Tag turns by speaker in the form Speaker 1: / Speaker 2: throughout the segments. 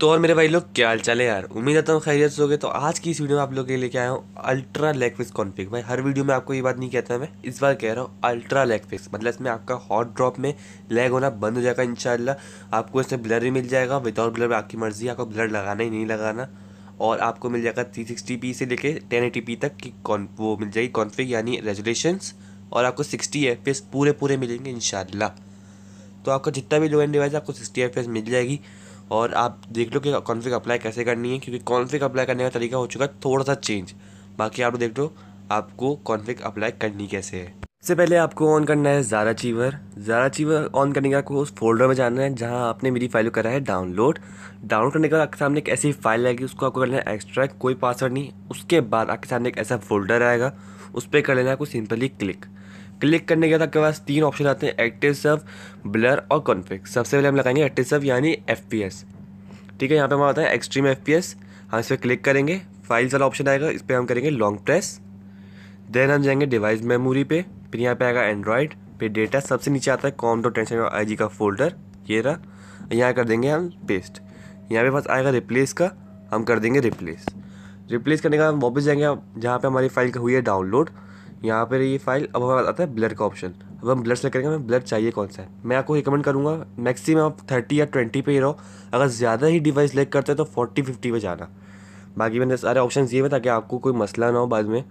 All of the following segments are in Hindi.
Speaker 1: तो और मेरे भाई लोग क्या हाल चाल है यार उम्मीद आता हूँ खैरियत से गए तो आज की इस वीडियो में आप लोगों के लेके आया हूँ अल्ट्रा लेग फिक्स कॉन्फिग भाई हर वीडियो में आपको ये बात नहीं कहता मैं इस बार कह रहा हूँ अल्ट्रा लेग फिक्स मतलब इसमें आपका हॉट ड्रॉप में लेग होना बंद हो जाएगा इन आपको इसमें ब्लर ही मिल जाएगा विदाउट ब्लर आपकी मर्जी आपको ब्लर लगाना ही नहीं लगाना और आपको मिल जाएगा थ्री सिक्सटी पी से लेके टेन एटी पी तक की वो मिल जाएगी कॉन्फिक यानी रेजोलेशन और आपको सिक्सटी एफ पूरे पूरे मिलेंगे इन तो आपका जितना भी लो एंड डिवाइस आपको सिक्सटी एफ मिल जाएगी और आप देख लो कि कॉन्फ़िग अप्लाई कैसे करनी है क्योंकि कॉन्फ़िग अप्लाई करने का तरीका हो चुका है थोड़ा सा चेंज बाकी आप देख लो आपको कॉन्फ़िग अप्लाई करनी कैसे है सबसे पहले आपको ऑन करना है ZArchiver ZArchiver on करने का आपको उस फोल्डर में जाना है जहाँ आपने मेरी फाइल करा है डाउनलोड डाउनलोड करने के बाद आपके सामने एक ऐसी फाइल आएगी उसको आपको करना है एक्स्ट्रा कोई पासवर्ड नहीं उसके बाद आपके सामने एक ऐसा फोल्डर आएगा उस पर कर लेना है आपको सिंपली क्लिक क्लिक करने के बाद आपके पास तीन ऑप्शन आते हैं एक्टिव सर्व ब्लर और कॉन्फिक सबसे पहले हम लगाएंगे एक्टिव सर्व यानी एफ ठीक है यहाँ पर हमारा आता है एक्सट्रीम एफ हम इस पर क्लिक करेंगे फाइल्स वाला ऑप्शन आएगा इस पर हम करेंगे लॉन्ग प्रेस देन हम जाएंगे डिवाइस मेमोरी पे फिर यहाँ पे आएगा एंड्रॉयड फिर डेटा सबसे नीचे आता है com dot tencent I G का फोल्डर ये रहा यहाँ कर देंगे हम पेस्ट यहाँ पे पास आएगा रिप्लेस का हम कर देंगे रिप्लेस रिप्लेस करने का हम वापस जाएंगे जहाँ पे हमारी फाइल का हुई है डाउनलोड यहाँ पर ये फाइल अब हमारा आता है ब्लर का ऑप्शन अब हम ब्लर सेलेक्ट करेंगे हमें ब्लर चाहिए कौन सा है मैं आपको रिकमेंड करूँगा मैक्सिमम आप थर्टी या ट्वेंटी पे ही रहो अगर ज़्यादा ही डिवाइस सेलेक्ट करते हैं तो फोर्टी फिफ्टी पे जाना बाकी मैंने सारे ऑप्शन ये हुए ताकि आपको कोई मसला ना हो बाद में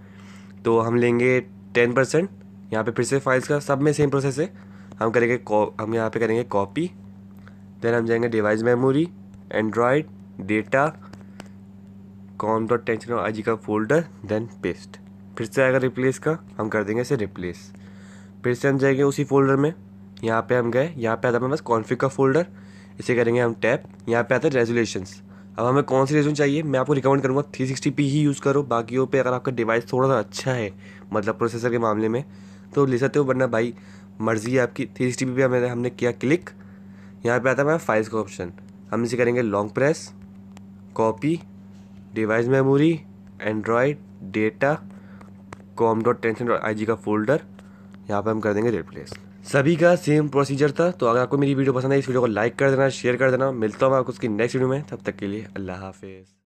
Speaker 1: तो हम लेंगे टेन परसेंट यहाँ पर फिर से फाइल्स का सब में सेम प्रोसेस है हम करेंगे हम यहाँ पर करेंगे कॉपी देन हम जाएंगे device memory android data com dot tencent I G का फोल्डर देन पेस्ट फिर से आएगा रिप्लेस का हम कर देंगे इसे रिप्लेस फिर से हम जाएंगे उसी फोल्डर में यहाँ पे हम गए यहाँ पे आता है हमारे पास कॉन्फ़िग का फोल्डर इसे करेंगे हम टैप यहाँ पे आता है रेजोलेशन अब हमें कौन सी रेजोलेशन चाहिए मैं आपको रिकमेंड करूँगा थ्री सिक्सटी पी ही यूज़ करो बाकियों पे अगर आपका डिवाइस थोड़ा सा अच्छा है मतलब प्रोसेसर के मामले में तो ले सकते हो वरना भाई मर्जी है आपकी थ्री सिक्सटी पी हमने हमने किया क्लिक यहाँ पे आता है फाइल्स का ऑप्शन हम इसे करेंगे long press copy device memory android data com dot tencent dot I G का फोल्डर यहाँ पर हम कर देंगे रिप्लेस सभी का सेम प्रोसीजर था तो अगर आपको मेरी वीडियो पसंद है इस वीडियो को लाइक कर देना शेयर कर देना मिलता हूँ मैं आपको उसकी नेक्स्ट वीडियो में तब तक के लिए अल्लाह हाफिज़